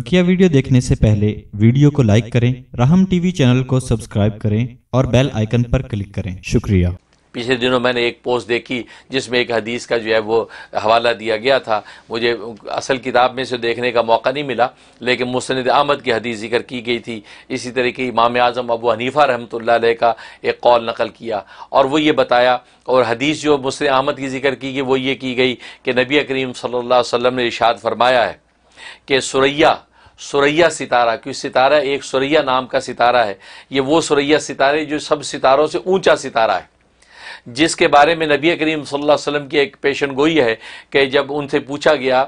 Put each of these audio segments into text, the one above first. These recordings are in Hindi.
बकिया वीडियो देखने से पहले वीडियो को लाइक करें राहम टीवी चैनल को सब्सक्राइब करें और बेल आइकन पर क्लिक करें शुक्रिया पिछले दिनों मैंने एक पोस्ट देखी जिसमें एक हदीस का जो है वो हवाला दिया गया था मुझे असल किताब में से देखने का मौका नहीं मिला लेकिन मुस्ंद अहमद की हदीस जिक्र की गई थी इसी तरीके इमाम आज़म अबू हनीफ़ा रहमत का एक कौल नकल किया और वो ये बताया और हदीस जो मुस्ंद अहमद की जिक्र की गई वो ये की गई कि नबी करीम सल्ला वसम ने इशाद फरमाया है कि सुरैया सुरैया सितारा क्योंकि सितारा एक सुरैया नाम का सितारा है ये वो सुरैया सितारे जो सब सितारों से ऊंचा सितारा है जिसके बारे में नबी करीम सल्लल्लाहु अलैहि वसल्लम की एक पेशन गोई है कि जब उनसे पूछा गया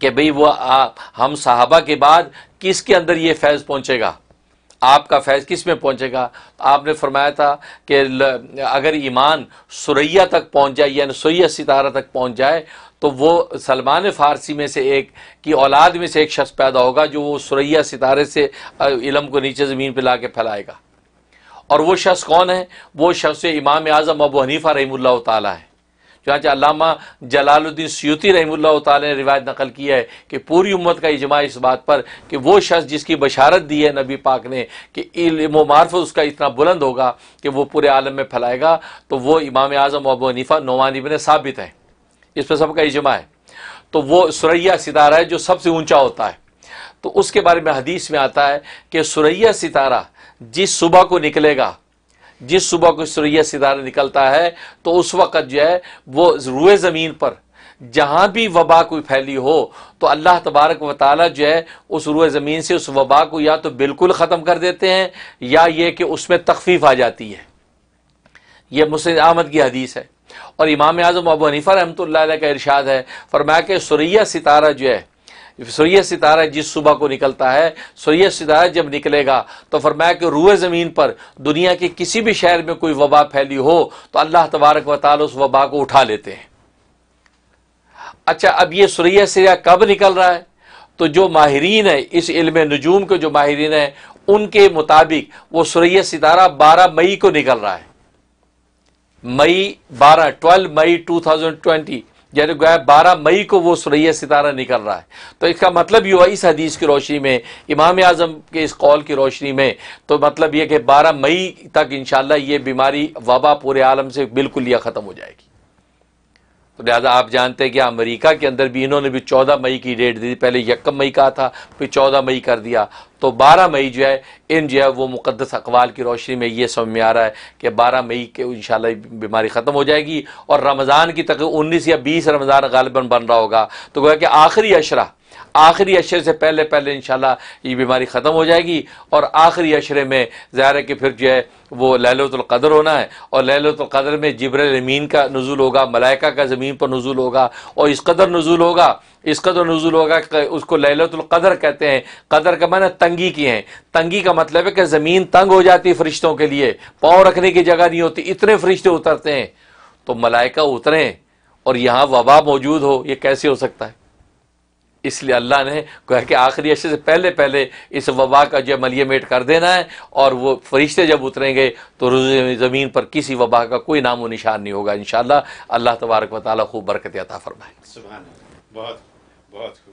कि भाई वो आ, हम साहबा के बाद किसके अंदर ये फैज़ पहुंचेगा आपका फैज़ किस में पहुँचेगा तो आपने फरमाया था कि अगर ईमान सुरैया तक पहुँच जाए यानी सुरैया सितारा तक पहुँच जाए तो वो सलमान फ़ारसी में से एक की औलाद में से एक शख्स पैदा होगा जो वो सुरैया सितारे से इलम को नीचे ज़मीन पर ला के फैलाएगा और वो शख्स कौन है वो शख्स इमाम आज़म अबू हनीफ़ा रहीम है चुनाचा अलामा जलालुद्दीन सयूती रहमुल्ला ने रिवायत नकल की है कि पूरी उम्मत का इजमा इस बात पर कि वो शख्स जिसकी बशारत दी है नबी पाक ने कि मार्फ उसका इतना बुलंद होगा कि वो पूरे आलम में फैलाएगा तो वो इमाम आजम Abu Hanifa Noman ibn Sabit है इस पर सबका इजमा है तो वो सुरैया सितारा है जो सबसे ऊँचा होता है तो उसके बारे में हदीस में आता है कि सुरैया सितारा जिस सुबह को निकलेगा जिस सुबह को सुरैया सितारा निकलता है तो उस वक़्त जो है वो रुए ज़मीन पर जहाँ भी वबा कोई फैली हो तो अल्लाह तबारक व जो है उस रुए ज़मीन से उस वबा को या तो बिल्कुल ख़त्म कर देते हैं या ये कि उसमें तखफीफ आ जाती है यह मुस्लिम अहमद की हदीस है और इमाम आजम अबू हनीफ़ा रहमत का इरशाद है फरमाया कि सुरैया सितारा जो है सूर्य सितारा जिस सुबह को निकलता है सूर्य सितारा जब निकलेगा तो फरमाया कि रूए ज़मीन पर दुनिया के किसी भी शहर में कोई वबा फैली हो तो अल्लाह तबारक व उस वबा को उठा लेते हैं अच्छा अब ये सूर्य सिरा कब निकल रहा है तो जो माहरीन है इस इल्म नजूम के जो माहरीन है उनके मुताबिक वो सूर्य सितारा बारह मई को निकल रहा है मई बारह twelve May two thousand twenty यानी गोया बारह मई को वो सुरैया सितारा निकल रहा है तो इसका मतलब ये हुआ इस हदीस की रोशनी में इमाम आज़म के इस कौल की रोशनी में तो मतलब ये कि बारह मई तक इन ये बीमारी वबा पूरे आलम से बिल्कुल यह ख़त्म हो जाएगी तो लिहाजा आप जानते हैं कि अमेरिका के अंदर भी इन्होंने भी चौदह मई की डेट दी पहले यकम मई कहा था फिर चौदह मई कर दिया तो बारह मई जो है इन जो है वो मुकदस अकवाल की रोशनी में ये समझ में आ रहा है कि बारह मई के इन बीमारी ख़त्म हो जाएगी और रमज़ान की तक उन्नीस या बीस रमज़ान गालिबन बन रहा होगा तो गोया कि आखिरी अशरा आखिरी अशरे से पहले पहले इन ये बीमारी ख़त्म हो जाएगी और आखिरी अशरे में ज़ाहिर है कि फिर जो है वो लहलतुल्क़दर होना है और लहलतुल्क़दर में जबरल अमीन का नज़ुल होगा मलाइका का ज़मीन पर नज़ुल होगा और इस कदर नज़ुल होगा इस कदर नज़ुल होगा कि उसको लहलतुल्क़दर कहते हैं कदर का मैंने तंगी की है तंगी का मतलब है कि ज़मीन तंग हो जाती है फरिश्तों के लिए पाँव रखने की जगह नहीं होती इतने फरिश्ते उतरते हैं तो मलाइका उतरें और यहाँ वबा मौजूद हो ये कैसे हो सकता है इसलिए अल्लाह ने कहा कि आखिरी अशे से पहले पहले इस वबा का जो मलियमेट कर देना है और वो फरिश्ते जब उतरेंगे तो ज़मीन पर किसी वबा का कोई नामो निशान नहीं होगा इन शाला अल्लाह तबारक वाली खूब बरकत अता फरमाए बहुत बहुत